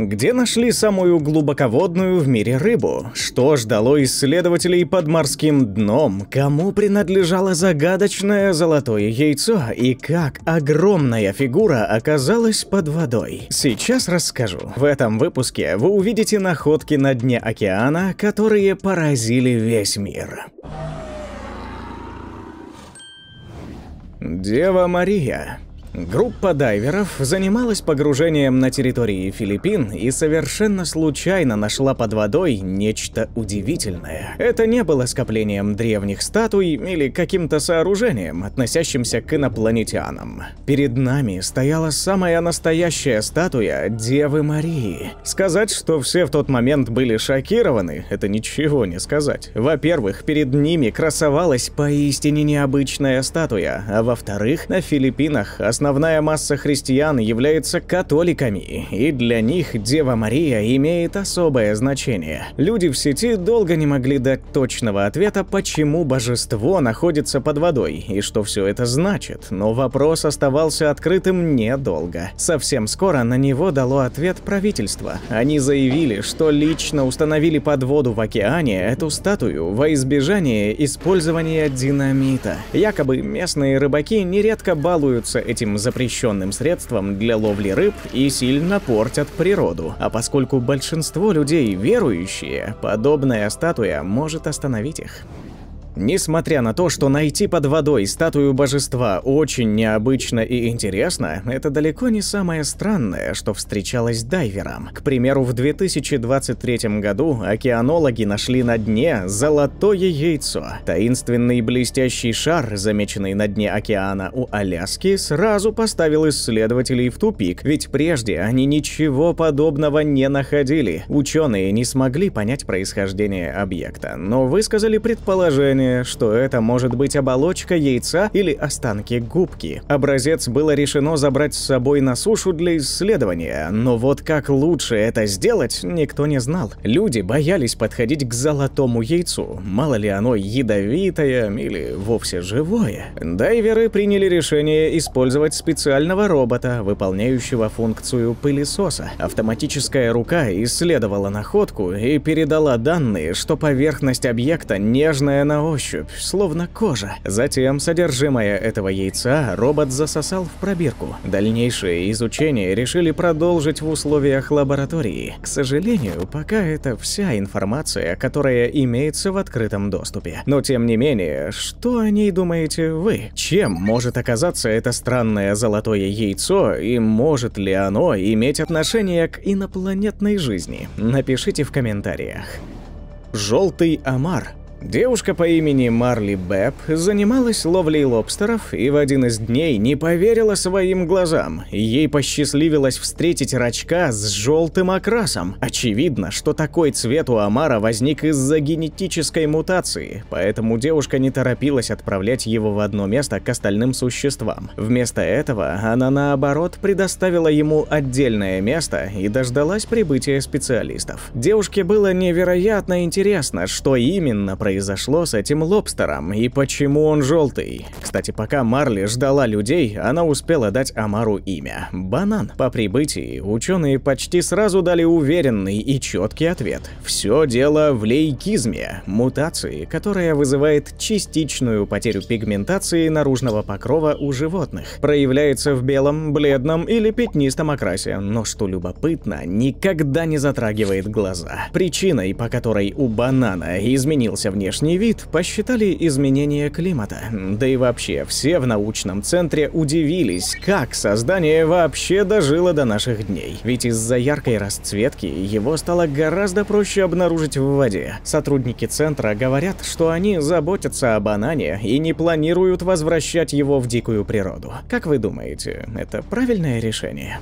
Где нашли самую глубоководную в мире рыбу? Что ждало исследователей под морским дном? Кому принадлежало загадочное золотое яйцо? И как огромная фигура оказалась под водой? Сейчас расскажу. В этом выпуске вы увидите находки на дне океана, которые поразили весь мир. Дева Мария Группа дайверов занималась погружением на территории Филиппин и совершенно случайно нашла под водой нечто удивительное. Это не было скоплением древних статуй или каким-то сооружением, относящимся к инопланетянам. Перед нами стояла самая настоящая статуя Девы Марии. Сказать, что все в тот момент были шокированы, это ничего не сказать. Во-первых, перед ними красовалась поистине необычная статуя, а во-вторых, на Филиппинах основная масса христиан является католиками, и для них Дева Мария имеет особое значение. Люди в сети долго не могли дать точного ответа, почему божество находится под водой и что все это значит, но вопрос оставался открытым недолго. Совсем скоро на него дало ответ правительство. Они заявили, что лично установили под воду в океане эту статую во избежание использования динамита. Якобы местные рыбаки нередко балуются этим этим запрещенным средством для ловли рыб и сильно портят природу. А поскольку большинство людей верующие, подобная статуя может остановить их. Несмотря на то, что найти под водой статую божества очень необычно и интересно, это далеко не самое странное, что встречалось дайверам. К примеру, в 2023 году океанологи нашли на дне золотое яйцо. Таинственный блестящий шар, замеченный на дне океана у Аляски, сразу поставил исследователей в тупик, ведь прежде они ничего подобного не находили. Ученые не смогли понять происхождение объекта, но высказали предположение, подозрение, что это может быть оболочка яйца или останки губки. Образец было решено забрать с собой на сушу для исследования, но вот как лучше это сделать, никто не знал. Люди боялись подходить к золотому яйцу, мало ли оно ядовитое или вовсе живое. Дайверы приняли решение использовать специального робота, выполняющего функцию пылесоса. Автоматическая рука исследовала находку и передала данные, что поверхность объекта нежная на ощупь, словно кожа. Затем содержимое этого яйца робот засосал в пробирку. Дальнейшее изучение решили продолжить в условиях лаборатории. К сожалению, пока это вся информация, которая имеется в открытом доступе. Но тем не менее, что о ней думаете вы? Чем может оказаться это странное золотое яйцо и может ли оно иметь отношение к инопланетной жизни? Напишите в комментариях. Желтый омар Девушка по имени Марли Бэб занималась ловлей лобстеров и в один из дней не поверила своим глазам. Ей посчастливилось встретить рачка с желтым окрасом. Очевидно, что такой цвет у Амара возник из-за генетической мутации, поэтому девушка не торопилась отправлять его в одно место к остальным существам. Вместо этого она наоборот предоставила ему отдельное место и дождалась прибытия специалистов. Девушке было невероятно интересно, что именно происходит произошло с этим лобстером и почему он желтый. Кстати, пока Марли ждала людей, она успела дать Амару имя – Банан. По прибытии ученые почти сразу дали уверенный и четкий ответ. Все дело в лейкизме – мутации, которая вызывает частичную потерю пигментации наружного покрова у животных. Проявляется в белом, бледном или пятнистом окрасе, но, что любопытно, никогда не затрагивает глаза. Причиной, по которой у банана изменился внешний внешний вид, посчитали изменение климата. Да и вообще, все в научном центре удивились, как создание вообще дожило до наших дней. Ведь из-за яркой расцветки его стало гораздо проще обнаружить в воде. Сотрудники центра говорят, что они заботятся об банане и не планируют возвращать его в дикую природу. Как вы думаете, это правильное решение?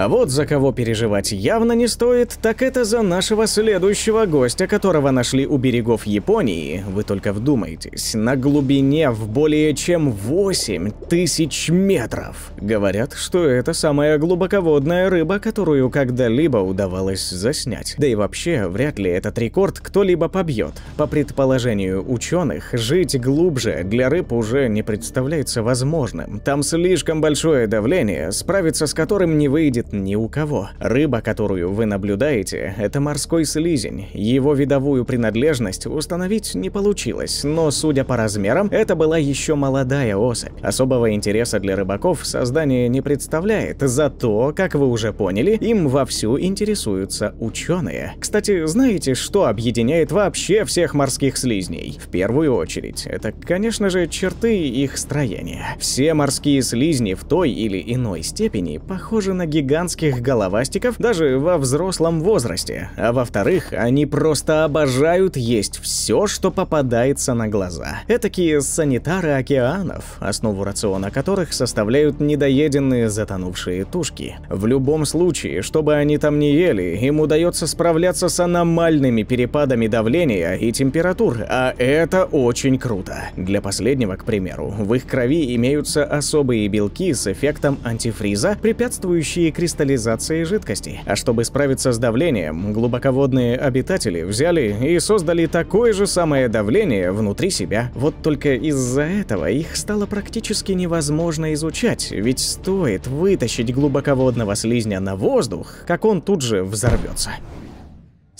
А вот за кого переживать явно не стоит, так это за нашего следующего гостя, которого нашли у берегов Японии, вы только вдумайтесь, на глубине в более чем 8 тысяч метров. Говорят, что это самая глубоководная рыба, которую когда-либо удавалось заснять. Да и вообще, вряд ли этот рекорд кто-либо побьет. По предположению ученых, жить глубже для рыб уже не представляется возможным. Там слишком большое давление, справиться с которым не выйдет нет ни у кого. Рыба, которую вы наблюдаете, это морской слизень. Его видовую принадлежность установить не получилось, но, судя по размерам, это была еще молодая особь. Особого интереса для рыбаков создание не представляет, зато, как вы уже поняли, им вовсю интересуются ученые. Кстати, знаете, что объединяет вообще всех морских слизней? В первую очередь, это, конечно же, черты их строения. Все морские слизни в той или иной степени похожи на гигантские гигантских головастиков даже во взрослом возрасте, а во-вторых, они просто обожают есть все, что попадается на глаза. Этакие санитары океанов, основу рациона которых составляют недоеденные затонувшие тушки. В любом случае, чтобы они там не ели, им удается справляться с аномальными перепадами давления и температур, а это очень круто. Для последнего, к примеру, в их крови имеются особые белки с эффектом антифриза, препятствующие кристаллизации жидкостей. А чтобы справиться с давлением, глубоководные обитатели взяли и создали такое же самое давление внутри себя. Вот только из-за этого их стало практически невозможно изучать, ведь стоит вытащить глубоководного слизня на воздух, как он тут же взорвется.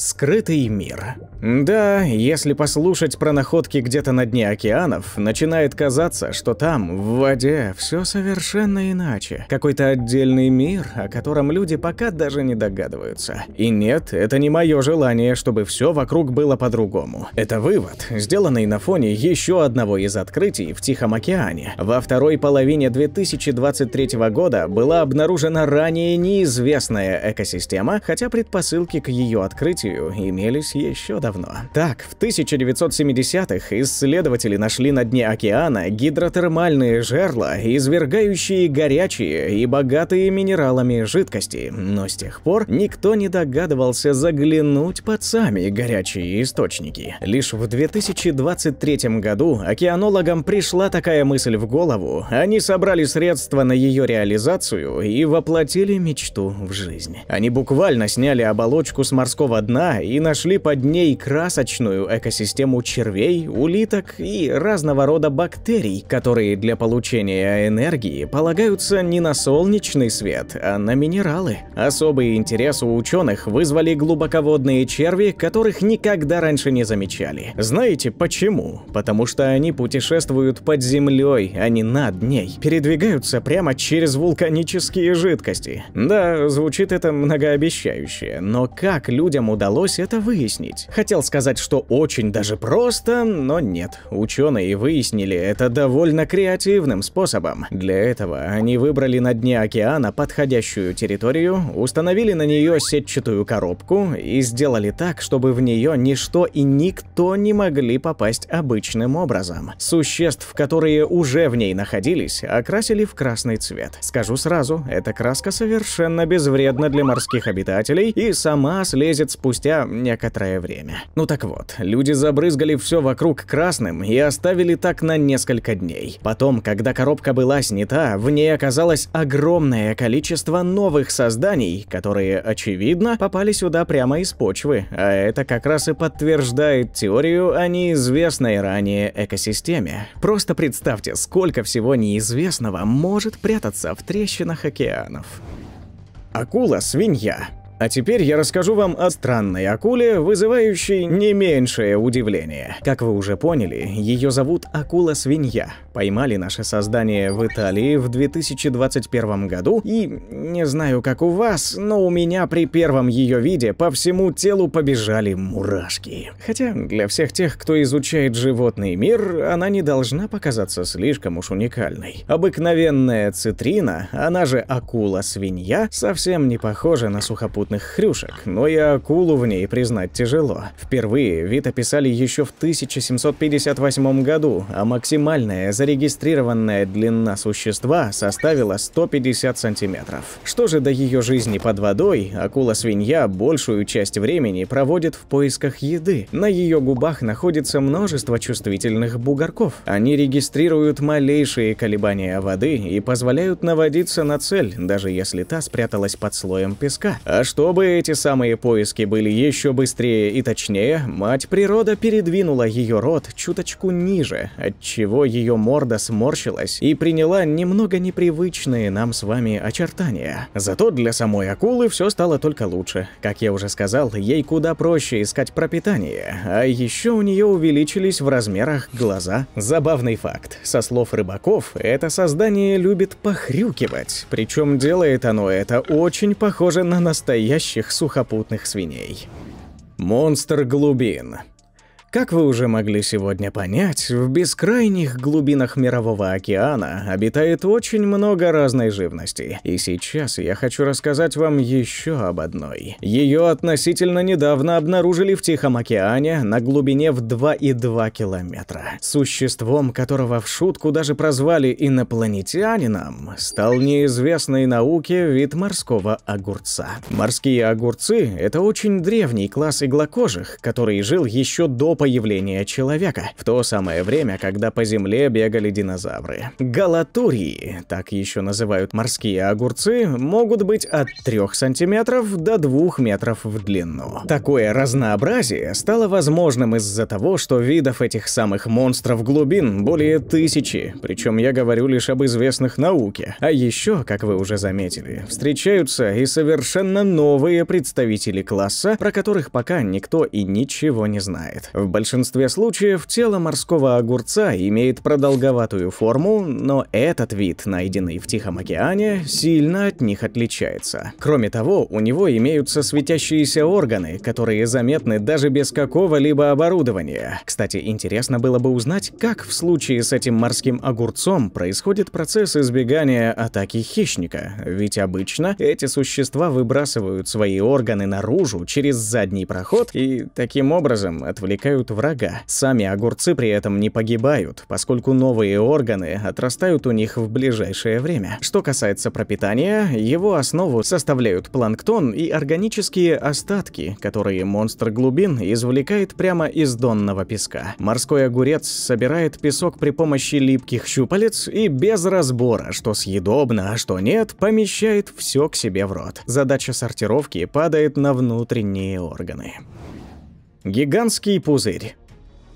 Скрытый мир. Да, если послушать про находки где-то на дне океанов, начинает казаться, что там, в воде, все совершенно иначе. Какой-то отдельный мир, о котором люди пока даже не догадываются. И нет, это не мое желание, чтобы все вокруг было по-другому. Это вывод, сделанный на фоне еще одного из открытий в Тихом океане. Во второй половине 2023 года была обнаружена ранее неизвестная экосистема, хотя предпосылки к ее открытию счастью, имелись еще давно. Так, в 1970-х исследователи нашли на дне океана гидротермальные жерла, извергающие горячие и богатые минералами жидкости, но с тех пор никто не догадывался заглянуть под сами горячие источники. Лишь в 2023 году океанологам пришла такая мысль в голову, они собрали средства на ее реализацию и воплотили мечту в жизнь. Они буквально сняли оболочку с морского дна дна и нашли под ней красочную экосистему червей, улиток и разного рода бактерий, которые для получения энергии полагаются не на солнечный свет, а на минералы. Особый интерес у ученых вызвали глубоководные черви, которых никогда раньше не замечали. Знаете почему? Потому что они путешествуют под землей, а не над ней. Передвигаются прямо через вулканические жидкости. Да, звучит это многообещающе, но как людям удалось удалось это выяснить. Хотел сказать, что очень даже просто, но нет. Ученые выяснили это довольно креативным способом. Для этого они выбрали на дне океана подходящую территорию, установили на нее сетчатую коробку и сделали так, чтобы в нее ничто и никто не могли попасть обычным образом. Существ, которые уже в ней находились, окрасили в красный цвет. Скажу сразу, эта краска совершенно безвредна для морских обитателей и сама слезет спустя спустя некоторое время. Ну так вот, люди забрызгали все вокруг красным и оставили так на несколько дней. Потом, когда коробка была снята, в ней оказалось огромное количество новых созданий, которые, очевидно, попали сюда прямо из почвы, а это как раз и подтверждает теорию о неизвестной ранее экосистеме. Просто представьте, сколько всего неизвестного может прятаться в трещинах океанов. Акула-свинья а теперь я расскажу вам о странной акуле, вызывающей не меньшее удивление. Как вы уже поняли, ее зовут акула-свинья. Поймали наше создание в Италии в 2021 году, и не знаю, как у вас, но у меня при первом ее виде по всему телу побежали мурашки. Хотя для всех тех, кто изучает животный мир, она не должна показаться слишком уж уникальной. Обыкновенная цитрина, она же акула-свинья, совсем не похожа на сухопутную крупных хрюшек, но и акулу в ней признать тяжело. Впервые вид описали еще в 1758 году, а максимальная зарегистрированная длина существа составила 150 сантиметров. Что же до ее жизни под водой, акула-свинья большую часть времени проводит в поисках еды. На ее губах находится множество чувствительных бугорков. Они регистрируют малейшие колебания воды и позволяют наводиться на цель, даже если та спряталась под слоем песка. А что чтобы эти самые поиски были еще быстрее и точнее, мать природа передвинула ее рот чуточку ниже, отчего ее морда сморщилась и приняла немного непривычные нам с вами очертания. Зато для самой акулы все стало только лучше. Как я уже сказал, ей куда проще искать пропитание, а еще у нее увеличились в размерах глаза. Забавный факт. Со слов рыбаков, это создание любит похрюкивать, причем делает оно это очень похоже на настоящее настоящих сухопутных свиней. Монстр глубин. Как вы уже могли сегодня понять, в бескрайних глубинах Мирового океана обитает очень много разной живности. И сейчас я хочу рассказать вам еще об одной. Ее относительно недавно обнаружили в Тихом океане на глубине в 2,2 километра. Существом, которого в шутку даже прозвали инопланетянином, стал неизвестный науке вид морского огурца. Морские огурцы – это очень древний класс иглокожих, который жил еще до появления человека, в то самое время, когда по земле бегали динозавры. Галатурии, так еще называют морские огурцы, могут быть от 3 сантиметров до 2 метров в длину. Такое разнообразие стало возможным из-за того, что видов этих самых монстров глубин более тысячи, причем я говорю лишь об известных науке. А еще, как вы уже заметили, встречаются и совершенно новые представители класса, про которых пока никто и ничего не знает. В в большинстве случаев тело морского огурца имеет продолговатую форму, но этот вид, найденный в Тихом океане, сильно от них отличается. Кроме того, у него имеются светящиеся органы, которые заметны даже без какого-либо оборудования. Кстати, интересно было бы узнать, как в случае с этим морским огурцом происходит процесс избегания атаки хищника, ведь обычно эти существа выбрасывают свои органы наружу через задний проход и таким образом отвлекают поражают врага. Сами огурцы при этом не погибают, поскольку новые органы отрастают у них в ближайшее время. Что касается пропитания, его основу составляют планктон и органические остатки, которые монстр глубин извлекает прямо из донного песка. Морской огурец собирает песок при помощи липких щупалец и без разбора, что съедобно, а что нет, помещает все к себе в рот. Задача сортировки падает на внутренние органы. Гигантский пузырь.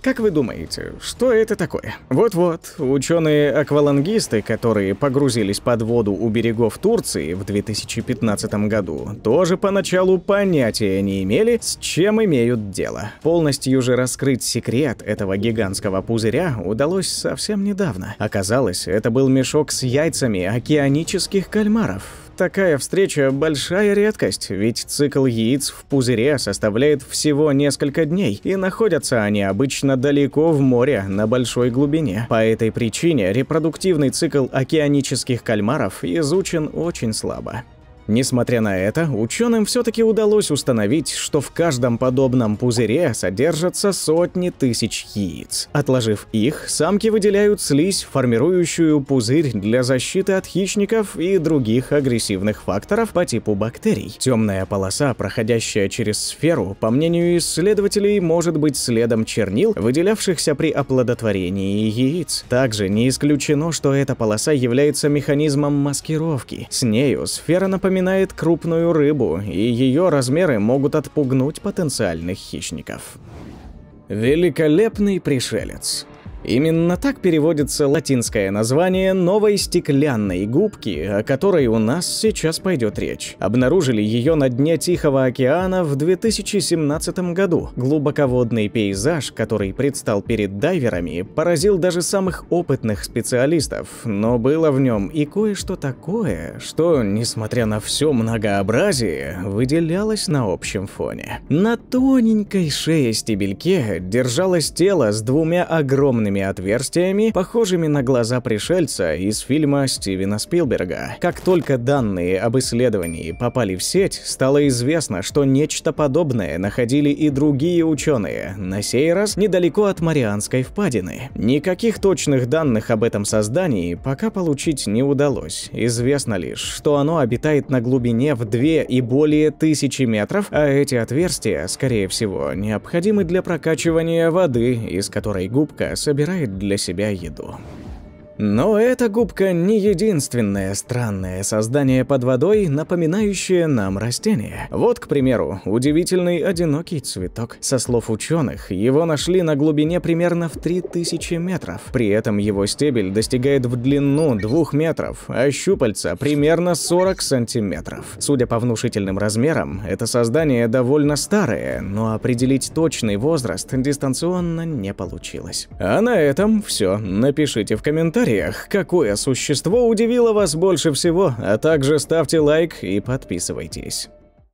Как вы думаете, что это такое? Вот-вот, ученые-аквалангисты, которые погрузились под воду у берегов Турции в 2015 году, тоже поначалу понятия не имели, с чем имеют дело. Полностью же раскрыть секрет этого гигантского пузыря удалось совсем недавно. Оказалось, это был мешок с яйцами океанических кальмаров, такая встреча – большая редкость, ведь цикл яиц в пузыре составляет всего несколько дней, и находятся они обычно далеко в море, на большой глубине. По этой причине репродуктивный цикл океанических кальмаров изучен очень слабо. Несмотря на это, ученым все-таки удалось установить, что в каждом подобном пузыре содержатся сотни тысяч яиц. Отложив их, самки выделяют слизь, формирующую пузырь для защиты от хищников и других агрессивных факторов по типу бактерий. Темная полоса, проходящая через сферу, по мнению исследователей, может быть следом чернил, выделявшихся при оплодотворении яиц. Также не исключено, что эта полоса является механизмом маскировки. С нею сфера напоминает напоминает крупную рыбу, и ее размеры могут отпугнуть потенциальных хищников. Великолепный пришелец. Именно так переводится латинское название новой стеклянной губки, о которой у нас сейчас пойдет речь. Обнаружили ее на дне Тихого океана в 2017 году. Глубоководный пейзаж, который предстал перед дайверами, поразил даже самых опытных специалистов, но было в нем и кое-что такое, что, несмотря на все многообразие, выделялось на общем фоне. На тоненькой шее стебельке держалось тело с двумя огромными черными отверстиями, похожими на глаза пришельца из фильма Стивена Спилберга. Как только данные об исследовании попали в сеть, стало известно, что нечто подобное находили и другие ученые, на сей раз недалеко от Марианской впадины. Никаких точных данных об этом создании пока получить не удалось. Известно лишь, что оно обитает на глубине в 2 и более тысячи метров, а эти отверстия, скорее всего, необходимы для прокачивания воды, из которой губка собирается выбирает для себя еду. Но эта губка не единственное странное создание под водой, напоминающее нам растение. Вот, к примеру, удивительный одинокий цветок. Со слов ученых, его нашли на глубине примерно в 3000 метров. При этом его стебель достигает в длину 2 метров, а щупальца примерно 40 сантиметров. Судя по внушительным размерам, это создание довольно старое, но определить точный возраст дистанционно не получилось. А на этом все. Напишите в комментариях, комментариях, какое существо удивило вас больше всего, а также ставьте лайк и подписывайтесь.